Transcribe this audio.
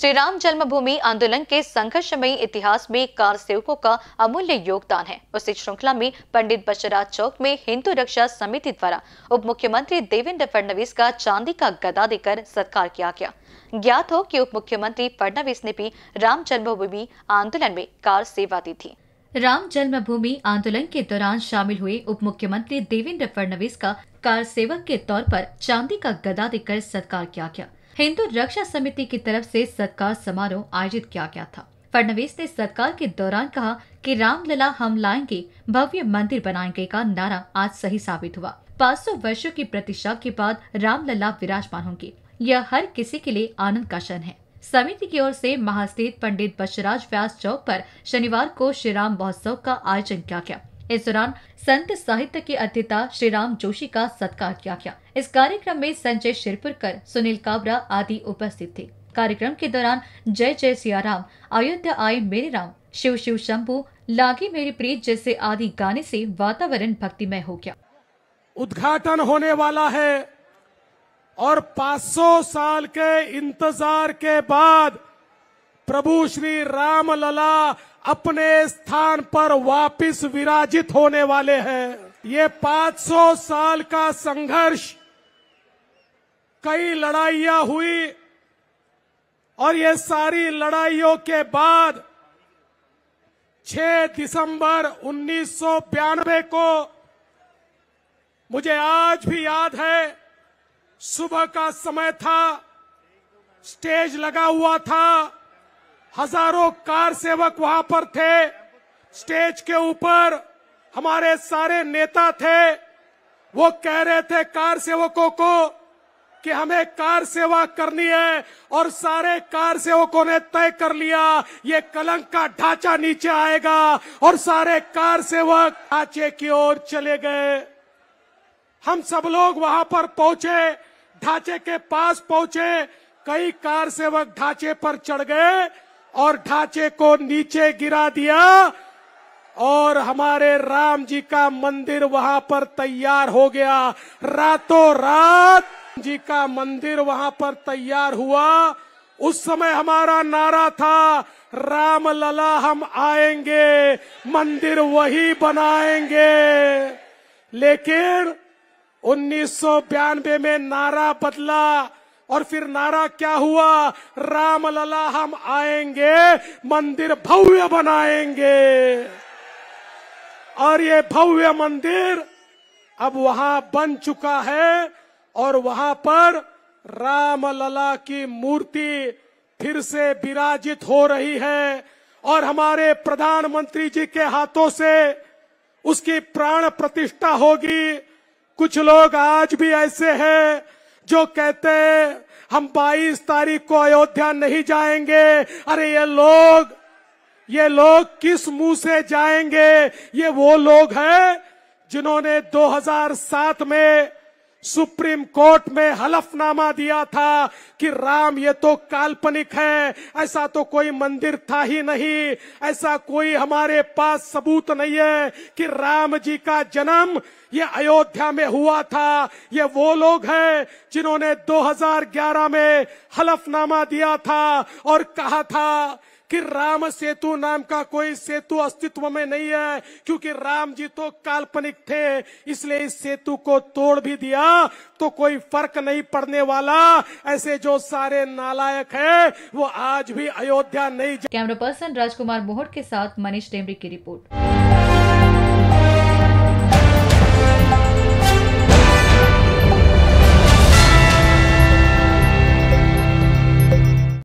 श्री राम जन्मभूमि आंदोलन के संघर्षमयी इतिहास में कार सेवकों का अमूल्य योगदान है उसी श्रृंखला में पंडित बशराज चौक में हिंदू रक्षा समिति द्वारा उप मुख्यमंत्री देवेंद्र फडणवीस का चांदी का गदा देकर सत्कार किया गया ज्ञात हो कि उप मुख्यमंत्री फडणवीस ने भी राम जन्मभूमि आंदोलन में कार सेवा दी थी राम जन्मभूमि आंदोलन के दौरान शामिल हुए उप मुख्यमंत्री देवेंद्र फडणवीस का कार सेवक के तौर पर चांदी का गदा देकर सत्कार किया गया हिंदू रक्षा समिति की तरफ से सत्कार समारोह आयोजित किया गया था फडनवीस ने सत्कार के दौरान कहा कि रामलला हम लाएंगे भव्य मंदिर बनाएंगे का नारा आज सही साबित हुआ 500 वर्षों की प्रतीक्षा के बाद रामलला विराजमान होंगे यह हर किसी के लिए आनंद का क्षण है समिति की ओर से महास्थित पंडित बशराज व्यास चौक पर शनिवार को श्री राम महोत्सव का आयोजन किया गया इस दौरान संत साहित्य के अध्यता श्री राम जोशी का सत्कार किया गया इस कार्यक्रम में संजय शिरपुरकर सुनील काबरा आदि उपस्थित थे कार्यक्रम के दौरान जय जय सिया राम अयोध्या आये मेरे राम शिव शिव शंभु लागे मेरे प्रीत जैसे आदि गाने से वातावरण भक्तिमय हो गया उद्घाटन होने वाला है और 500 साल के इंतजार के बाद प्रभु श्री राम लला अपने स्थान पर वापस विराजित होने वाले हैं ये 500 साल का संघर्ष कई लड़ाइयां हुई और ये सारी लड़ाइयों के बाद 6 दिसंबर उन्नीस को मुझे आज भी याद है सुबह का समय था स्टेज लगा हुआ था हजारों कार सेवक वहां पर थे स्टेज के ऊपर हमारे सारे नेता थे वो कह रहे थे कार सेवकों को कि हमें कार सेवा करनी है और सारे कार सेवकों ने तय कर लिया ये कलंक का ढांचा नीचे आएगा और सारे कार सेवक ढांचे की ओर चले गए हम सब लोग वहां पर पहुंचे ढांचे के पास पहुंचे कई कार सेवक ढांचे पर चढ़ गए और ढांचे को नीचे गिरा दिया और हमारे राम जी का मंदिर वहां पर तैयार हो गया रातों रात जी का मंदिर वहां पर तैयार हुआ उस समय हमारा नारा था राम लला हम आएंगे मंदिर वही बनाएंगे लेकिन उन्नीस में नारा बदला और फिर नारा क्या हुआ राम लला हम आएंगे मंदिर भव्य बनाएंगे और ये भव्य मंदिर अब वहां बन चुका है और वहां पर राम लला की मूर्ति फिर से विराजित हो रही है और हमारे प्रधानमंत्री जी के हाथों से उसकी प्राण प्रतिष्ठा होगी कुछ लोग आज भी ऐसे हैं जो कहते हम 22 तारीख को अयोध्या नहीं जाएंगे अरे ये लोग ये लोग किस मुंह से जाएंगे ये वो लोग हैं जिन्होंने 2007 में सुप्रीम कोर्ट में हलफनामा दिया था कि राम ये तो काल्पनिक है ऐसा तो कोई मंदिर था ही नहीं ऐसा कोई हमारे पास सबूत नहीं है कि राम जी का जन्म ये अयोध्या में हुआ था ये वो लोग हैं जिन्होंने 2011 में हलफनामा दिया था और कहा था कि राम सेतु नाम का कोई सेतु अस्तित्व में नहीं है क्योंकि राम जी तो काल्पनिक थे इसलिए इस सेतु को तोड़ भी दिया तो कोई फर्क नहीं पड़ने वाला ऐसे जो सारे नालायक है वो आज भी अयोध्या नहीं कैमरा पर्सन राजकुमार मोहट के साथ मनीष टेमरी की रिपोर्ट